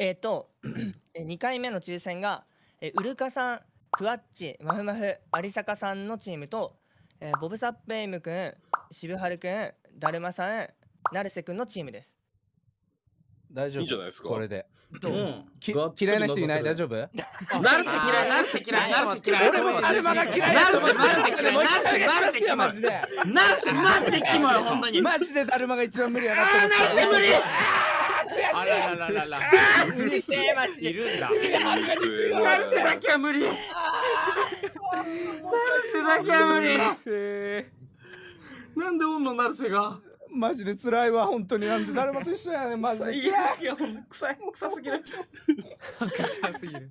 えっ、ー、と2回目の抽選が、えー、ウルカさんふわっちまふまふ有坂さんのチームと、えー、ボブサップエイムくん渋春くんだるまさん成瀬くんのチームです大丈夫いいじゃないですかこれで、うん、嫌いな人いない大丈夫なるせ嫌いなるせ嫌いなるせ嫌い俺もだるまが嫌いなるせマジで嫌いなるせマジでキモいなるせマジでキモい本当にマジでだるまが一番無理やななるせ無理無理せえなるんだけは無理なルセだけは無理なんでおんのナルセがマジで辛いわ、本当に。なんで誰もと一緒やねん、マジで。いや、ん臭い、臭すぎる。臭すぎる。